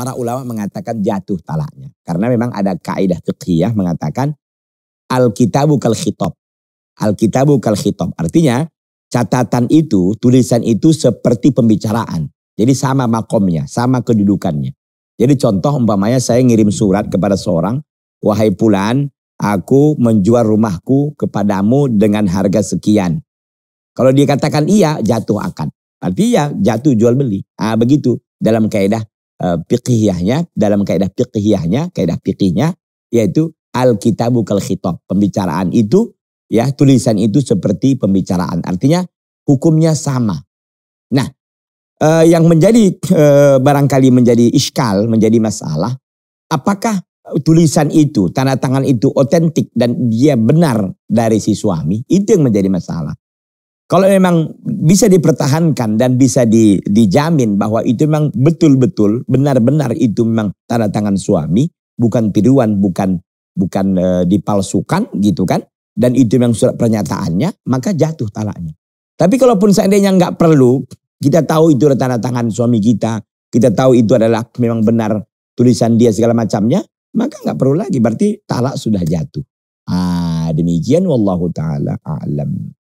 para ulama mengatakan jatuh talaknya. Karena memang ada kaidah fiqhiyah mengatakan alkitabu kal khitab. Alkitabu kal khitab. Artinya catatan itu, tulisan itu seperti pembicaraan. Jadi sama makomnya, sama kedudukannya. Jadi contoh umpamanya saya ngirim surat kepada seorang, wahai pulan, aku menjual rumahku kepadamu dengan harga sekian. Kalau dikatakan iya, jatuh akan. Artinya jatuh jual beli. Ah begitu dalam kaidah Eh, fikihiyahnya dalam kaidah fikihiyahnya, kaidah fikihnya yaitu alkitabu kal khitab. Pembicaraan itu ya tulisan itu seperti pembicaraan. Artinya hukumnya sama. Nah, eh, yang menjadi eh, barangkali menjadi iskal, menjadi masalah, apakah tulisan itu, tanda tangan itu otentik dan dia benar dari si suami? Itu yang menjadi masalah. Kalau memang bisa dipertahankan dan bisa di, dijamin bahwa itu memang betul-betul benar-benar itu memang tanda tangan suami, bukan tiruan, bukan bukan e, dipalsukan gitu kan, dan itu memang surat pernyataannya, maka jatuh talaknya. Tapi kalaupun seandainya nggak perlu, kita tahu itu adalah tanda tangan suami kita, kita tahu itu adalah memang benar tulisan dia segala macamnya, maka nggak perlu lagi, berarti talak sudah jatuh. Ah, demikian wallahu taala alam.